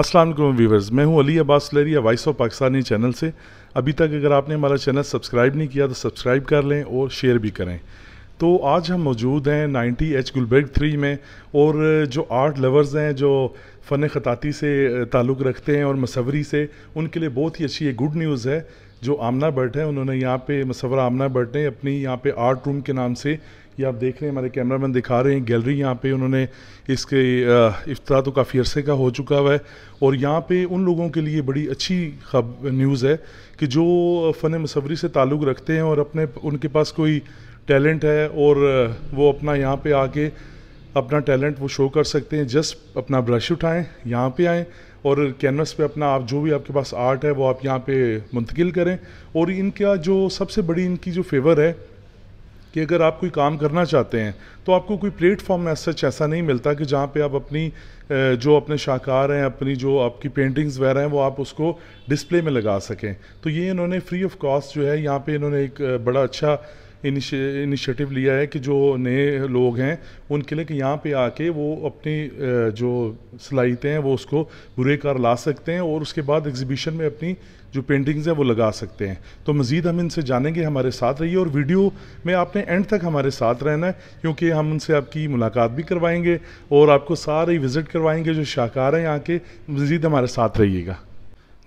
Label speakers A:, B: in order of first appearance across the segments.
A: अस्सलाम व्यूवर्स मैं हूं अली अब्बास लरिया वॉइस ऑफ पाकिस्तानी चैनल से अभी तक अगर आपने हमारा चैनल सब्सक्राइब नहीं किया तो सब्सक्राइब कर लें और शेयर भी करें तो आज हम मौजूद हैं 90 एच गुलबर्ग थ्री में और जो आर्ट लवर्स हैं जो फ़न ख़ताती से ताल्लुक़ रखते हैं और मसवरी से उनके लिए बहुत ही अच्छी एक गुड न्यूज़ है जो आमना भट्ट है उन्होंने यहाँ पे मसवरा आमना भट्ट ने अपनी यहाँ पे आर्ट रूम के नाम से ये आप देख रहे हैं हमारे कैमरा मैन दिखा रहे हैं गैलरी यहाँ पे उन्होंने इसके इफ्तार तो काफ़ी अरसे का हो चुका हुआ है और यहाँ पे उन लोगों के लिए बड़ी अच्छी खब न्यूज़ है कि जो फ़न मसवरी से ताल्लुक़ रखते हैं और अपने उनके पास कोई टैलेंट है और वो अपना यहाँ पर आके अपना टैलेंट वो शो कर सकते हैं जस्ट अपना ब्रश उठाएं यहाँ पर आएँ और कैनवस पे अपना आप जो भी आपके पास आर्ट है वो आप यहाँ पे मुंतकिल करें और इनका जो सबसे बड़ी इनकी जो फेवर है कि अगर आप कोई काम करना चाहते हैं तो आपको कोई प्लेटफॉर्म में सच ऐसा नहीं मिलता कि जहाँ पे आप अपनी जो अपने शाहकार हैं अपनी जो आपकी पेंटिंग्स वगैरह हैं वो आप उसको डिस्प्ले में लगा सकें तो ये इन्होंने फ्री ऑफ कॉस्ट जो है यहाँ पे इन्होंने एक बड़ा अच्छा इनिशिएटिव लिया है कि जो नए लोग हैं उनके लिए कि यहाँ पे आके वो अपनी जो सिलाईते हैं वो उसको बुरे कार ला सकते हैं और उसके बाद एग्जीबिशन में अपनी जो पेंटिंग्स हैं वो लगा सकते हैं तो मज़ीद हम इनसे जानेंगे हमारे साथ रहिए और वीडियो में आपने एंड तक हमारे साथ रहना है क्योंकि हम उनसे आपकी मुलाकात भी करवाएंगे और आपको सारे विज़िट करवाएंगे जो शाहकार हैं यहाँ के मज़ीद हमारे साथ रहिएगा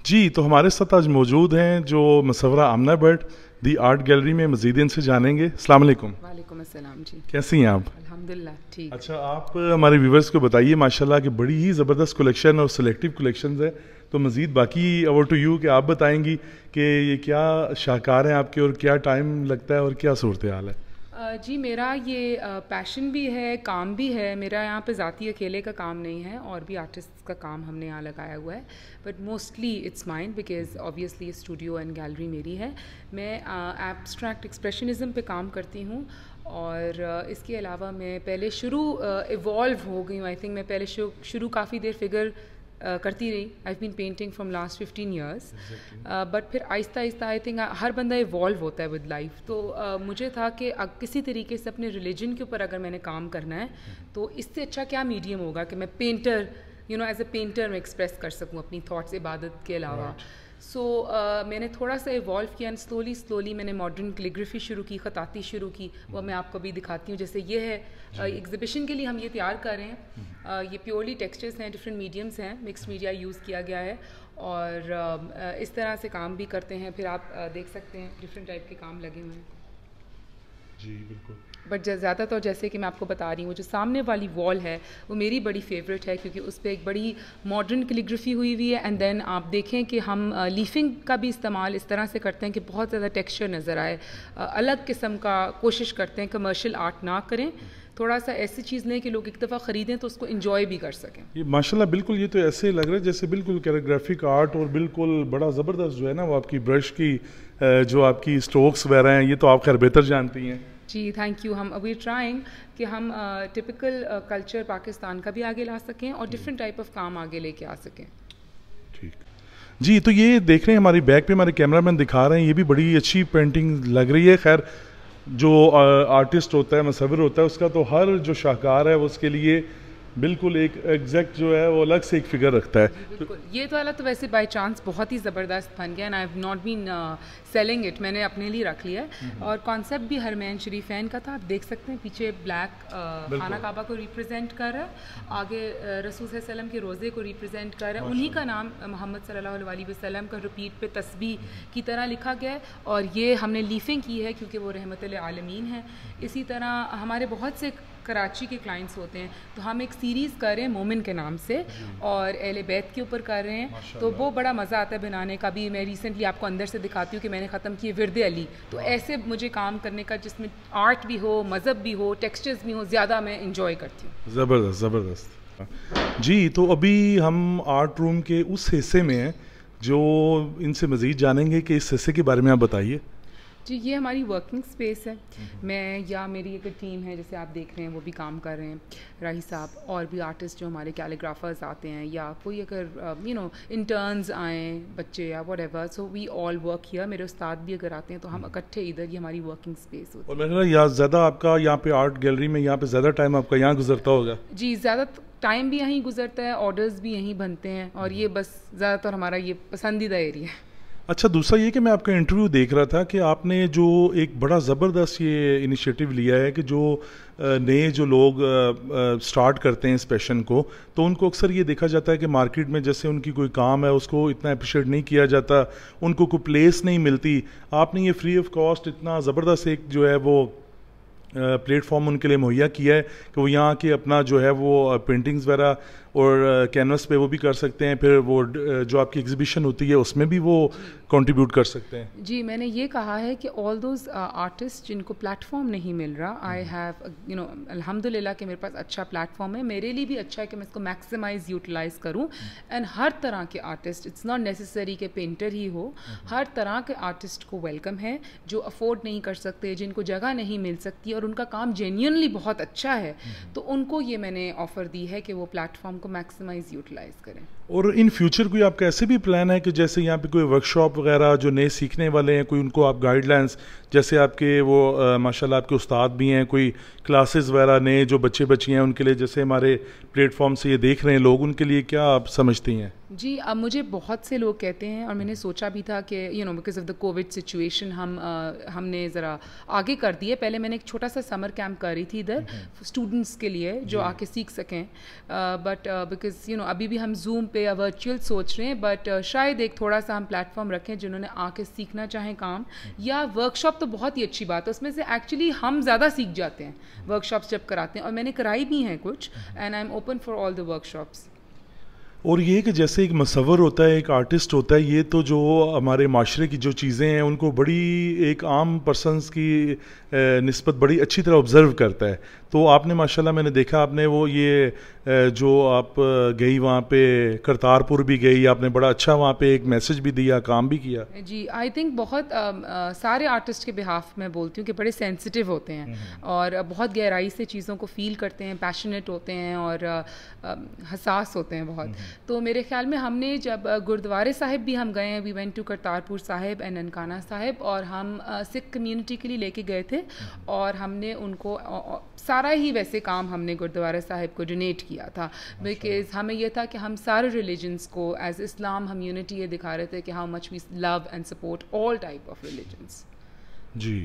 A: जी तो हमारे साथ आज मौजूद हैं जो मसवरा Amna Bhatt the art gallery में मजीद इनसे जानेंगे अस्सलाम वालेकुम वालेकुम अस्सलाम जी कैसी हैं आप अल्हम्दुलिल्लाह ठीक अच्छा आप हमारे व्यूवर्स को बताइए माशाल्लाह कि बड़ी ही ज़बरदस्त कलेक्शन और सिलेक्टिव कलेक्शन है तो मज़ीद बाकी ओवर टू यू कि आप बताएंगी कि ये क्या शाहकार हैं आपके और क्या टाइम लगता है और क्या सूरत हाल है
B: जी मेरा ये पैशन भी है काम भी है मेरा यहाँ पे ज़ाती अकेले का काम नहीं है और भी आर्टिस्ट का काम हमने यहाँ लगाया हुआ है but mostly it's mind because obviously studio and gallery मेरी है मैं एब्स्ट्रैक्ट एक्सप्रेशनिज़म पे काम करती हूँ और इसके अलावा मैं पहले शुरू इवॉल्व हो गई हूँ आई थिंक मैं पहले शुरू काफ़ी देर फिगर Uh, करती रही I been painting from last fifteen years but फिर आहिस्ता आहिस्ता आई थिंक हर बंदा इवॉल्व होता है विद लाइफ तो uh, मुझे था कि किसी तरीके से अपने रिलीजन के ऊपर अगर मैंने काम करना है हम्म। तो इससे अच्छा क्या मीडियम होगा कि मैं painter you know as a painter मैं एक्सप्रेस कर सकूँ अपनी थाट्स इबादत के अलावा सो so, uh, मैंने थोड़ा सा इवॉल्व किया एंड स्लोली स्लोली मैंने मॉडर्न कलीग्राफी शुरू की ख़ताती शुरू की वो मैं आपको भी दिखाती हूँ जैसे ये है एग्जिबिशन uh, के लिए हम ये तैयार कर रहे हैं हम्म। uh, ये प्योरली टेक्सचर्स हैं डिफरेंट मीडियम्स हैं मिक्स मीडिया यूज़ किया गया है और uh, uh, इस तरह से काम भी करते हैं फिर आप uh, देख सकते हैं डिफरेंट टाइप के काम लगे हुए हैं जी बिल्कुल बट ज़्यादातर तो जैसे कि मैं आपको बता रही हूँ जो सामने वाली वॉल है वो मेरी बड़ी फेवरेट है क्योंकि उस पर एक बड़ी मॉडर्न कैलीग्राफी हुई हुई है एंड देन आप देखें कि हम लीफिंग का भी इस्तेमाल इस तरह से करते हैं कि बहुत ज़्यादा टेक्सचर नज़र आए अलग किस्म का कोशिश करते हैं कमर्शियल आर्ट ना करें थोड़ा सा ऐसी चीज़ लें कि लोग एक दफ़ा ख़रीदें तो उसको इन्जॉय भी कर सकें
A: ये माशाल्लाह बिल्कुल ये तो ऐसे लग रहा है जैसे बिल्कुल कैराग्राफिक आर्ट और बिल्कुल बड़ा ज़बरदस्त जो है ना वो आपकी ब्रश की जो आपकी स्ट्रोक्स वगैरह हैं ये तो आप खैर बेहतर जानती हैं
B: जी थैंक यू हम अभी ट्राइंग कि हम typical uh, culture uh, Pakistan का भी आगे ला सकें और डिफरेंट टाइप ऑफ काम आगे लेके आ सकें
A: ठीक जी तो ये देख रहे हैं हमारी बैग पे हमारे कैमरामैन दिखा रहे हैं ये भी बड़ी अच्छी पेंटिंग लग रही है खैर जो आर्टिस्ट uh, होता है मसविर होता है उसका तो हर जो शाहकार है उसके लिए बिल्कुल एक एग्जैक्ट जो है वो अलग से एक फिगर रखता है
B: बिल्कुल ये तो वाला तो वैसे बाय चांस बहुत ही ज़बरदस्त बन गया and I have not been selling it मैंने अपने लिए रख लिया है हम्म। और कॉन्सेप्ट भी हरमैन फैन का था आप देख सकते हैं पीछे uh, ब्लैक खाना काबा को रिप्रेजेंट कर रहा है आगे uh, रसूल वसलम के रोज़े को रिप्रेजेंट कर रहा है उन्हीं का नाम uh, मोहम्मद सल वसलम का रिपीट पे तस्बी की तरह लिखा गया है और ये हमने लीफिंग की है क्योंकि वो रहमत आलमीन है इसी तरह हमारे बहुत से कराची के क्लाइंट्स होते हैं तो हम एक सीरीज़ कर रहे हैं मोमिन के नाम से और एल बैत के ऊपर कर रहे हैं तो वो बड़ा मज़ा आता है बनाने का भी मैं रिसेंटली आपको अंदर से दिखाती हूँ कि मैंने ख़त्म किए विरद अली तो ऐसे मुझे काम करने का जिसमें आर्ट भी हो मज़हब भी हो टेक्स्चर्स भी हो ज़्यादा मैं इंजॉय करती हूँ
A: ज़बरदस्त ज़बरदस्त जी तो अभी हम आर्ट रूम के उस हिस्से में हैं जो इनसे मज़ीद जानेंगे कि इस हिस्से के बारे में आप बताइए
B: जी तो ये हमारी वर्किंग स्पेस है मैं या मेरी एक टीम है जैसे आप देख रहे हैं वो भी काम कर रहे हैं राही साहब और भी आर्टिस्ट जो हमारे कैलीग्राफर्स आते हैं या कोई अगर यू नो इंटर्न्स आए बच्चे या whatever so we all work here मेरे उस्ताद भी अगर आते हैं तो हम हम्म। इकट्ठे इधर ये हमारी वर्किंग स्पेस होती
A: और यहाँ ज़्यादा आपका यहाँ पे आर्ट गैलरी में यहाँ पे ज़्यादा टाइम आपका यहाँ गुजरता होगा
B: जी ज़्यादा टाइम भी यहीं गुजरता है ऑर्डर्स भी यहीं बनते हैं और हम्म। ये बस ज़्यादातर हमारा ये पसंदीदा एरिया है
A: अच्छा दूसरा ये कि मैं आपका इंटरव्यू देख रहा था कि आपने जो एक बड़ा ज़बरदस्त ये इनिशिएटिव लिया है कि जो नए जो लोग स्टार्ट करते हैं इस पैशन को तो उनको अक्सर ये देखा जाता है कि मार्केट में जैसे उनकी कोई काम है उसको इतना अप्रिशिएट नहीं किया जाता उनको कोई प्लेस नहीं मिलती आपने ये फ्री ऑफ कॉस्ट इतना ज़बरदस्त एक जो है वो प्लेटफॉर्म उनके लिए मुहैया किया है कि वो यहाँ के अपना जो है वो पेंटिंग्स वगैरह और कैनवस पे वो भी कर सकते हैं फिर वो जो आपकी एग्जीबिशन होती है उसमें भी वो कंट्रीब्यूट कर सकते हैं
B: जी मैंने ये कहा है कि ऑल दोज आर्टिस्ट जिनको प्लेटफॉर्म नहीं मिल रहा I have hmm. You know अल्हम्दुलिल्लाह कि मेरे पास अच्छा प्लेटफॉर्म है मेरे लिए भी अच्छा है कि मैं इसको मैक्सिमाइज यूटिलाइज करूँ एंड हर तरह के आर्टिस्ट इट्स नॉट नेसेसरी के पेंटर ही हो हम्म। हर तरह के आर्टिस्ट को वेलकम है जो अफोर्ड नहीं कर सकते जिनको जगह नहीं मिल सकती और उनका काम जेन्यनली बहुत अच्छा है हम्म। तो उनको ये मैंने ऑफ़र दी है कि वो प्लेटफॉर्म को मैक्सिमाइज यूटिलाइज करें
A: और इन फ्यूचर कोई आपका ऐसे भी प्लान है कि जैसे यहाँ पे कोई वर्कशॉप वगैरह जो नए सीखने वाले हैं कोई उनको आप गाइडलाइंस जैसे आपके वो माशाल्लाह आपके उस्ताद भी हैं कोई क्लासेस वगैरह नए जो बच्चे बच्चे हैं उनके लिए जैसे हमारे प्लेटफॉर्म से ये देख रहे हैं लोग उनके लिए क्या आप समझती हैं
B: जी अब मुझे बहुत से लोग कहते हैं और मैंने सोचा भी था कि you know because of the covid situation हम आ, हमने ज़रा आगे कर दिए पहले मैंने एक छोटा सा समर कैंप कर रही थी इधर स्टूडेंट्स हम्म। के लिए जो आके सीख सकें बट बिकॉज़ यू नो अभी भी हम जूम पे या वर्चुअल सोच रहे हैं बट uh, शायद एक थोड़ा सा हम प्लेटफॉर्म रखें जिन्होंने आके सीखना चाहें काम हम्म। या वर्कशॉप तो बहुत ही अच्छी बात है उसमें से एक्चुअली हम ज़्यादा सीख जाते हैं वर्कशॉप्स हम्म। जब कराते हैं और मैंने कराई भी हैं कुछ and I am open for all the workshops
A: और ये कि जैसे एक मसवर होता है एक आर्टिस्ट होता है ये तो जो हमारे माशरे की जो चीज़ें हैं उनको बड़ी एक आम पर्सनस की uh, नस्बत बड़ी अच्छी तरह ऑब्ज़र्व करता है तो आपने माशाल्लाह मैंने देखा आपने वो ये जो आप गई वहाँ पे करतारपुर भी गई आपने बड़ा अच्छा वहाँ पे एक मैसेज भी दिया काम भी किया
B: जी आई थिंक बहुत आ, आ, सारे आर्टिस्ट के बिहाफ मैं बोलती हूँ कि बड़े सेंसिटिव होते हैं हम्म, हम्म। और बहुत गहराई से चीज़ों को फील करते हैं पैशनेट होते हैं और हसास होते हैं बहुत हम्म, तो मेरे ख्याल में हमने जब गुरुद्वारे साहब भी हम गए हैं we went to Kartarpur Sahib and Nankana Sahib और हम सिख कम्यूनिटी के लिए लेके गए थे और हमने उनको सारा सारा ही वैसे काम हमने गुरुद्वारा साहिब को डोनेट किया था बिकॉज हमें यह था कि हम सारे रिलीजन्स को एज इस्लाम हम यूनिटी ये दिखा रहे थे कि how much we love and support all type of religions
A: जी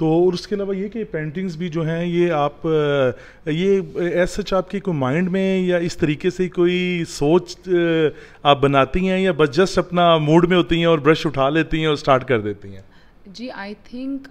A: तो और उसके अलावा ये कि पेंटिंग्स भी जो हैं ये आप ये एज सच आपके कोई माइंड में या इस तरीके से कोई सोच आप बनाती हैं या बस जस्ट अपना मूड में होती हैं और ब्रश उठा लेती हैं और स्टार्ट कर देती हैं
B: जी आई थिंक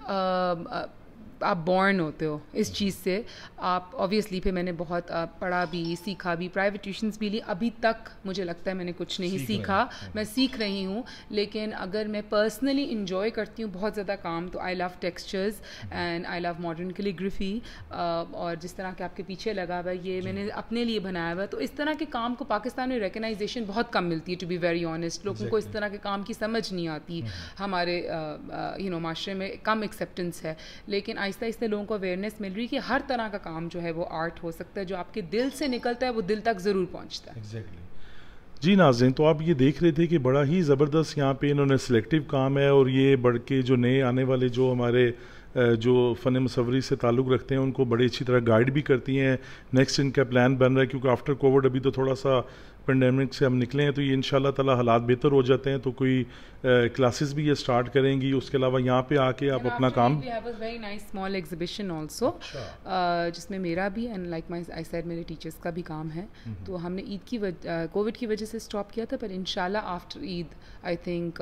B: आप बॉर्न होते हो इस चीज़ से आप ऑब्वियसली फिर मैंने बहुत पढ़ा भी सीखा भी प्राइवेट ट्यूशन्स भी ली अभी तक मुझे लगता है मैंने कुछ नहीं सीख सीखा मैं सीख रही हूँ लेकिन अगर मैं पर्सनली इन्जॉय करती हूँ बहुत ज़्यादा काम तो I love textures and I love modern calligraphy और जिस तरह के आपके पीछे लगा हुआ ये मैंने अपने लिए बनाया हुआ तो इस तरह के काम को पाकिस्तान में रिकगनाइजेशन बहुत कम मिलती है टू बी वेरी ऑनेस्ट लोगों को इस तरह के काम की समझ नहीं आती हम्म। हमारे यू नो माशरे में कम एक्सेप्टेंस है लेकिन आई आहिस्ता आहिस्ते लोगों को अवेयरनेस मिल रही है कि हर तरह का काम जो है वो आर्ट हो सकता है जो आपके दिल से निकलता है वो दिल तक ज़रूर पहुँचता है
A: एग्जैक्टली जी नाजिन तो आप ये देख रहे थे कि बड़ा ही ज़बरदस्त यहाँ पे इन्होंने सिलेक्टिव काम है और ये बढ़ के जो नए आने वाले जो हमारे जो फ़न मसवरी से ताल्लुक़ रखते हैं उनको बड़ी अच्छी तरह गाइड भी करती हैं नेक्स्ट इनका प्लान बन रहा है क्योंकि आफ्टर कोविड अभी तो थोड़ा सा पेंडेमिक से हम निकले हैं तो ये इन ताला हालात बेहतर हो जाते हैं तो कोई क्लासेस भी ये स्टार्ट करेंगी उसके अलावा यहाँ पे आके आप अपना काम
B: very nice small exhibition also जिसमें मेरा भी and like my I said मेरे टीचर्स का भी काम है तो हमने ईद की कोविड की वजह से स्टॉप किया था पर in after Eid I think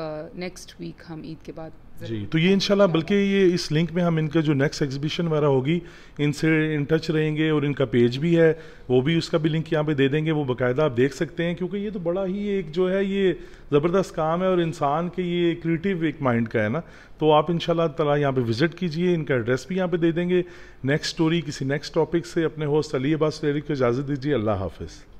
B: next week हम ईद के बाद
A: जी तो ये इंशाल्लाह बल्कि ये इस लिंक में हम इनका जो नेक्स्ट एग्जीबिशन वगैरह होगी इनसे इन टच रहेंगे और इनका पेज भी है वो भी उसका भी लिंक यहाँ पे दे देंगे वो बाकायदा आप देख सकते हैं क्योंकि ये तो बड़ा ही एक जो है ये ज़बरदस्त काम है और इंसान के ये क्रिएटिव एक माइंड का है ना तो आप इन तला यहाँ पर विज़िट कीजिए इनका एड्रेस भी यहाँ पर दे देंगे नेक्स्ट स्टोरी किसी नेक्स्ट टॉपिक से अपने होस्ट अली अब्बास को इजाज़त दीजिए अल्लाह हाफिज़